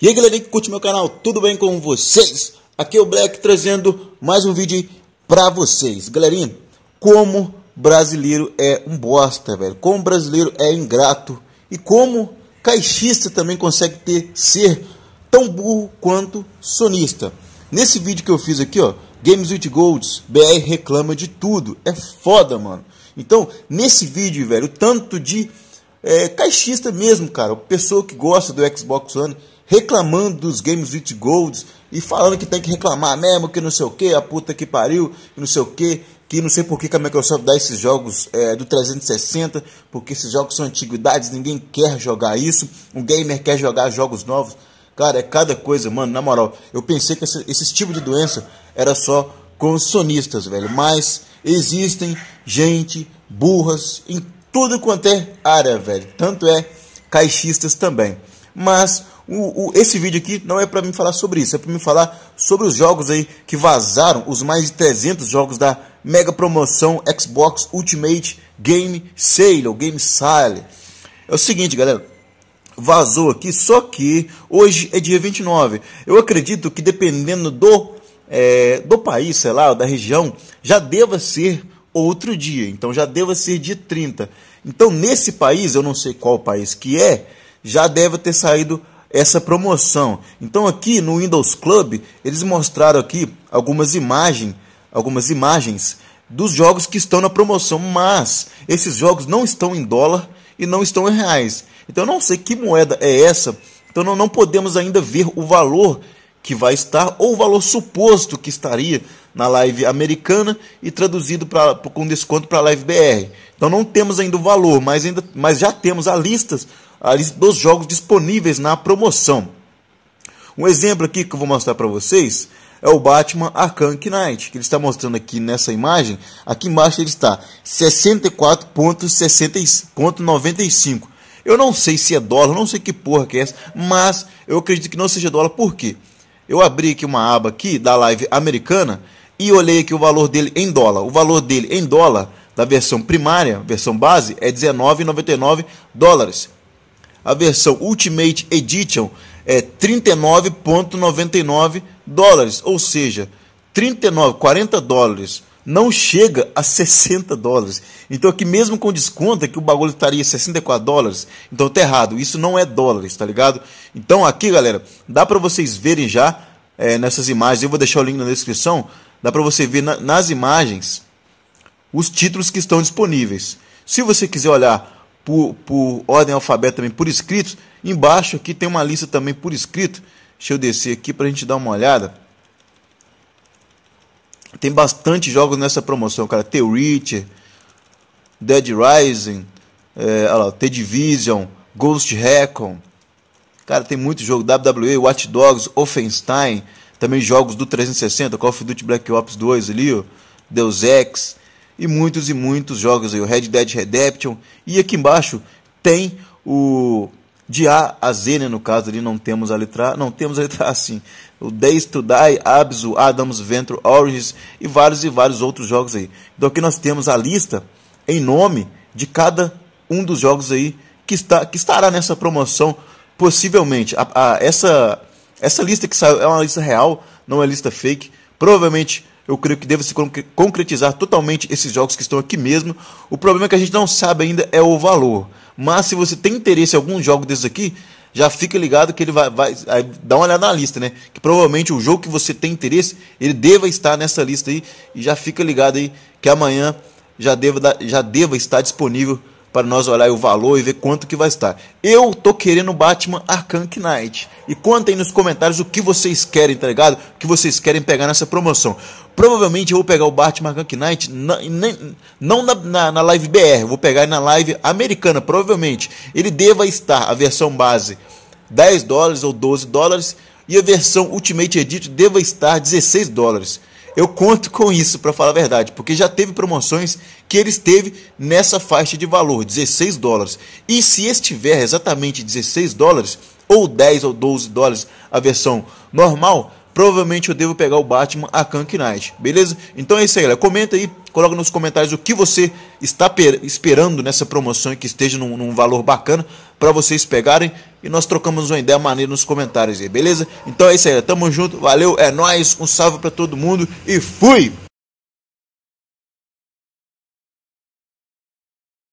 E aí galerinha que curte meu canal, tudo bem com vocês? Aqui é o Black trazendo mais um vídeo pra vocês. Galerinha, como brasileiro é um bosta, velho. Como brasileiro é ingrato. E como caixista também consegue ter ser tão burro quanto sonista. Nesse vídeo que eu fiz aqui, ó, Games with Golds, BR reclama de tudo. É foda, mano. Então, nesse vídeo, velho, o tanto de é, caixista mesmo, cara. Pessoa que gosta do Xbox One reclamando dos games with golds e falando que tem que reclamar mesmo, que não sei o que, a puta que pariu, que não sei o que, que não sei por que a Microsoft dá esses jogos é, do 360, porque esses jogos são antiguidades, ninguém quer jogar isso, um gamer quer jogar jogos novos. Cara, é cada coisa, mano, na moral. Eu pensei que esse, esse tipo de doença era só com sonistas, velho. Mas existem gente burras em tudo quanto é área, velho. Tanto é caixistas também mas o, o, esse vídeo aqui não é para me falar sobre isso, é para me falar sobre os jogos aí que vazaram, os mais de 300 jogos da mega promoção Xbox Ultimate Game Sale, ou Game Sale. É o seguinte, galera, vazou aqui, só que hoje é dia 29. Eu acredito que dependendo do, é, do país, sei lá, da região, já deva ser outro dia, então já deva ser dia 30. Então nesse país, eu não sei qual país que é, já deve ter saído essa promoção. Então aqui no Windows Club, eles mostraram aqui algumas imagens, algumas imagens dos jogos que estão na promoção, mas esses jogos não estão em dólar e não estão em reais. Então eu não sei que moeda é essa, então não, não podemos ainda ver o valor que vai estar, ou o valor suposto que estaria na live americana e traduzido pra, com desconto para a live BR. Então não temos ainda o valor, mas, ainda, mas já temos a, listas, a lista dos jogos disponíveis na promoção. Um exemplo aqui que eu vou mostrar para vocês é o Batman Arkham Knight, que ele está mostrando aqui nessa imagem. Aqui embaixo ele está 64.95. Eu não sei se é dólar, não sei que porra que é essa, mas eu acredito que não seja dólar, por quê? Eu abri aqui uma aba aqui da live americana e olhei aqui o valor dele em dólar. O valor dele em dólar da versão primária, versão base, é 19,99 dólares. A versão Ultimate Edition é 39,99 dólares, ou seja, 39, 40 dólares não chega a 60 dólares. Então aqui mesmo com desconto é que o bagulho estaria 64 dólares. Então tá errado, isso não é dólares, tá ligado? Então aqui, galera, dá para vocês verem já é, nessas imagens, eu vou deixar o link na descrição, dá para você ver na, nas imagens os títulos que estão disponíveis. Se você quiser olhar por, por ordem alfabética também por escrito, embaixo aqui tem uma lista também por escrito. Deixa eu descer aqui para a gente dar uma olhada. Tem bastante jogos nessa promoção, cara. The Witcher, Dead Rising, é, lá, The Division, Ghost Recon. Cara, tem muito jogo. WWE, Watch Dogs, Offenstein. Também jogos do 360, Call of Duty Black Ops 2 ali, ó, Deus Ex. E muitos e muitos jogos aí. O Red Dead Redemption. E aqui embaixo tem o de A a Z, né, no caso ali não temos a letra A, não temos a letra A sim, o Days to Die, Abzu, Adams Ventro Origins e vários e vários outros jogos aí. Então aqui nós temos a lista em nome de cada um dos jogos aí que, está, que estará nessa promoção possivelmente. A, a, essa, essa lista que saiu é uma lista real, não é lista fake. Provavelmente eu creio que deva se concretizar totalmente esses jogos que estão aqui mesmo. O problema é que a gente não sabe ainda é o valor. Mas se você tem interesse em algum jogo desses aqui, já fica ligado que ele vai, vai dar uma olhada na lista, né? Que provavelmente o jogo que você tem interesse, ele deva estar nessa lista aí. E já fica ligado aí que amanhã já deva, já deva estar disponível para nós olhar o valor e ver quanto que vai estar. Eu tô querendo Batman Arkham Knight. E contem nos comentários o que vocês querem, tá ligado? O que vocês querem pegar nessa promoção. Provavelmente eu vou pegar o Batman Arkham Knight na, nem, não na, na, na, live BR, vou pegar na live americana, provavelmente. Ele deva estar, a versão base, 10 dólares ou 12 dólares e a versão Ultimate Edit deva estar 16 dólares. Eu conto com isso para falar a verdade, porque já teve promoções que ele esteve nessa faixa de valor, 16 dólares. E se estiver exatamente 16 dólares, ou 10 ou 12 dólares a versão normal, provavelmente eu devo pegar o Batman a Kank Knight, beleza? Então é isso aí, galera. Comenta aí, coloca nos comentários o que você está esperando nessa promoção que esteja num, num valor bacana para vocês pegarem e nós trocamos uma ideia maneira nos comentários aí, beleza? Então é isso aí, tamo junto, valeu, é nóis, um salve para todo mundo e fui!